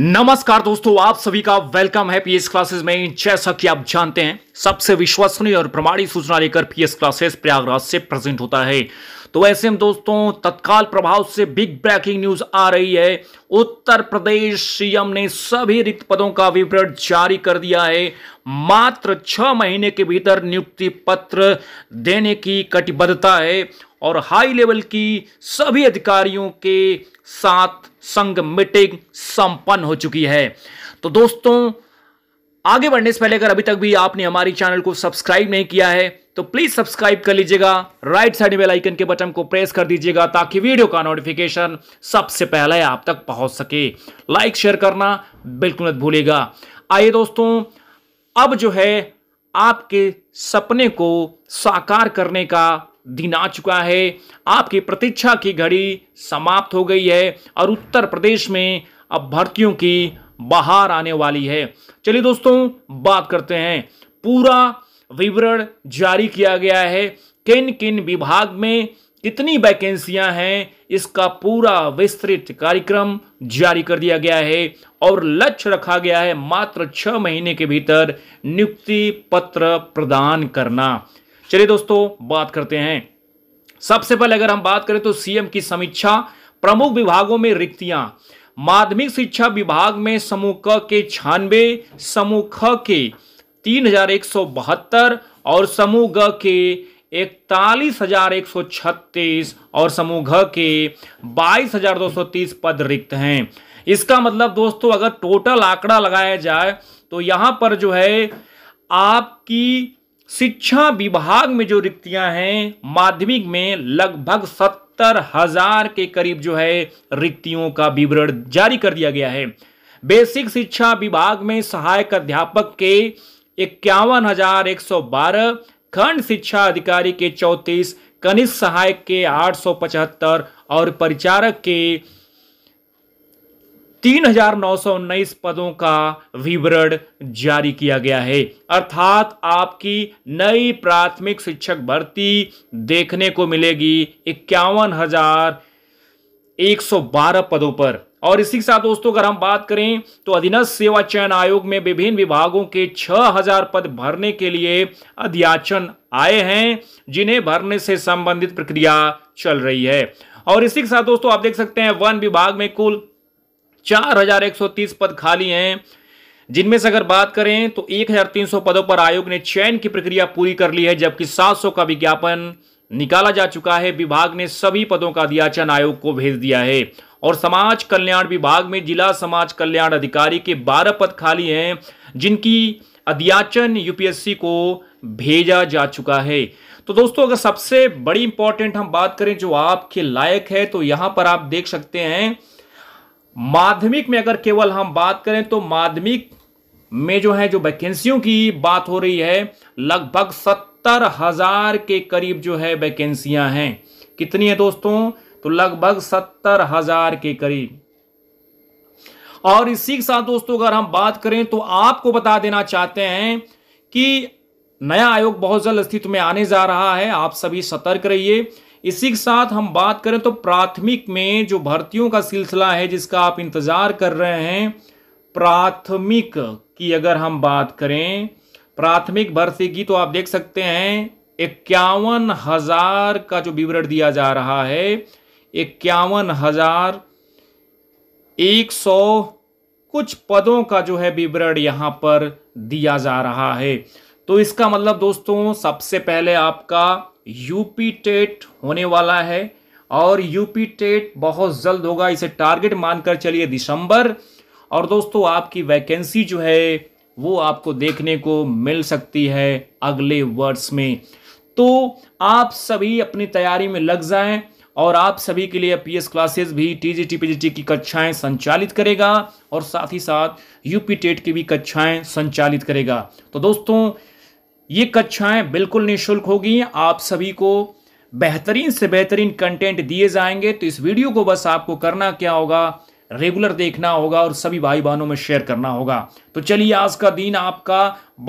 नमस्कार दोस्तों आप सभी का वेलकम है पीएस क्लासेस में जैसा कि आप जानते हैं सबसे विश्वसनीय और प्रमाणिक सूचना लेकर पीएस क्लासेस प्रयागराज से प्रेजेंट होता है तो ऐसे में दोस्तों तत्काल प्रभाव से बिग ब्रेकिंग न्यूज आ रही है उत्तर प्रदेश सीएम ने सभी रिक्त पदों का विवरण जारी कर दिया है मात्र छह महीने के भीतर नियुक्ति पत्र देने की कटिबद्धता है और हाई लेवल की सभी अधिकारियों के साथ संघ मीटिंग संपन्न हो चुकी है तो दोस्तों आगे बढ़ने से पहले अगर अभी तक भी आपने हमारी चैनल को सब्सक्राइब नहीं किया है तो प्लीज सब्सक्राइब कर लीजिएगा राइट साइड बेल आइकन के बटन को प्रेस कर दीजिएगा ताकि वीडियो का नोटिफिकेशन सबसे पहले आप तक पहुंच सके लाइक शेयर करना बिल्कुल मत भूलेगा आइए दोस्तों अब जो है आपके सपने को साकार करने का दिन आ चुका है आपकी प्रतीक्षा की घड़ी समाप्त हो गई है और उत्तर प्रदेश में अब भर्तियों की बाहर आने वाली है चलिए दोस्तों बात करते हैं पूरा विवरण जारी किया गया है किन किन विभाग में कितनी वैकेंसियां हैं इसका पूरा विस्तृत कार्यक्रम जारी कर दिया गया है और लक्ष्य रखा गया है मात्र छह महीने के भीतर नियुक्ति पत्र प्रदान करना चलिए दोस्तों बात करते हैं सबसे पहले अगर हम बात करें तो सीएम की समीक्षा प्रमुख विभागों में रिक्तियां माध्यमिक शिक्षा विभाग में समूह क के छानबे समूह ख के तीन हजार एक सौ बहत्तर और समूह ग के इकतालीस हजार एक सौ छत्तीस और समूह घ के बाईस हजार दो सौ तीस पद रिक्त हैं इसका मतलब दोस्तों अगर टोटल आंकड़ा लगाया जाए तो यहां पर जो है आपकी शिक्षा विभाग में जो रिक्तियां हैं माध्यमिक में लगभग सत्तर हजार के करीब जो है रिक्तियों का विवरण जारी कर दिया गया है बेसिक शिक्षा विभाग में सहायक अध्यापक के इक्यावन हजार एक सौ बारह खंड शिक्षा अधिकारी के चौंतीस कनिष्ठ सहायक के आठ सौ पचहत्तर और परिचारक के तीन हजार नौ सौ उन्नीस पदों का विवरण जारी किया गया है अर्थात आपकी नई प्राथमिक शिक्षक भर्ती देखने को मिलेगी इक्यावन हजार एक सौ बारह पदों पर और इसी के साथ दोस्तों अगर हम बात करें तो अधीनस्थ सेवा चयन आयोग में विभिन्न विभागों के 6000 पद भरने के लिए अध्याचन आए हैं जिन्हें भरने से संबंधित प्रक्रिया चल रही है और इसी के साथ दोस्तों आप देख सकते हैं वन विभाग में कुल चार हजार एक सौ तीस पद खाली हैं जिनमें से अगर बात करें तो 1300 पदों पर आयोग ने चयन की प्रक्रिया पूरी कर ली है जबकि 700 का विज्ञापन निकाला जा चुका है विभाग ने सभी पदों का चयन आयोग को भेज दिया है और समाज कल्याण विभाग में जिला समाज कल्याण अधिकारी के 12 पद खाली हैं जिनकी अध्याचन यूपीएससी को भेजा जा चुका है तो दोस्तों अगर सबसे बड़ी इंपॉर्टेंट हम बात करें जो आपके लायक है तो यहां पर आप देख सकते हैं माध्यमिक में अगर केवल हम बात करें तो माध्यमिक में जो है जो वैकेंसियों की बात हो रही है लगभग सत्तर हजार के करीब जो है वैकेंसियां हैं कितनी है दोस्तों तो लगभग सत्तर हजार के करीब और इसी के साथ दोस्तों अगर हम बात करें तो आपको बता देना चाहते हैं कि नया आयोग बहुत जल्द अस्तित्व में आने जा रहा है आप सभी सतर्क रहिए इसी के साथ हम बात करें तो प्राथमिक में जो भर्तियों का सिलसिला है जिसका आप इंतज़ार कर रहे हैं प्राथमिक की अगर हम बात करें प्राथमिक भर्ती की तो आप देख सकते हैं इक्यावन हजार का जो विवरण दिया जा रहा है इक्यावन हजार एक सौ कुछ पदों का जो है विवरण यहां पर दिया जा रहा है तो इसका मतलब दोस्तों सबसे पहले आपका यूपी टेट होने वाला है और यूपी टेट बहुत जल्द होगा इसे टारगेट मानकर चलिए दिसंबर और दोस्तों आपकी वैकेंसी जो है वो आपको देखने को मिल सकती है अगले वर्ष में तो आप सभी अपनी तैयारी में लग जाएं और आप सभी के लिए पीएस क्लासेस भी टीजीटी पीजीटी की कक्षाएं संचालित करेगा और साथ ही साथ यूपी टेट की भी कक्षाएं संचालित करेगा तो दोस्तों ये कक्षाएं बिल्कुल निःशुल्क होगी आप सभी को बेहतरीन से बेहतरीन कंटेंट दिए जाएंगे तो इस वीडियो को बस आपको करना क्या होगा रेगुलर देखना होगा और सभी भाई बहनों में शेयर करना होगा तो चलिए आज का दिन आपका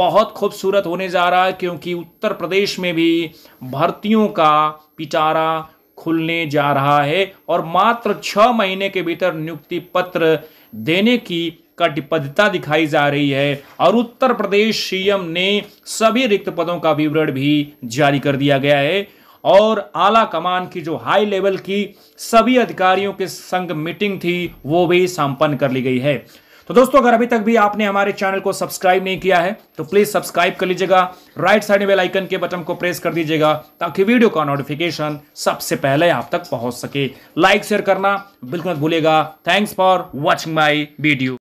बहुत खूबसूरत होने जा रहा है क्योंकि उत्तर प्रदेश में भी भर्तियों का पिटारा खुलने जा रहा है और मात्र छः महीने के भीतर नियुक्ति पत्र देने की कटिबद्धता दिखाई जा रही है और उत्तर प्रदेश सीएम ने सभी रिक्त पदों का विवरण भी जारी कर दिया गया है और आला कमान की जो हाई लेवल की सभी अधिकारियों के संग मीटिंग थी वो भी संपन्न कर ली गई है तो दोस्तों अगर अभी तक भी आपने हमारे चैनल को सब्सक्राइब नहीं किया है तो प्लीज सब्सक्राइब कर लीजिएगा राइट साइड में बेल आइकन के बटन को प्रेस कर दीजिएगा ताकि वीडियो का नोटिफिकेशन सबसे पहले आप तक पहुंच सके लाइक शेयर करना बिल्कुल मत भूलेगा thanks for watching my video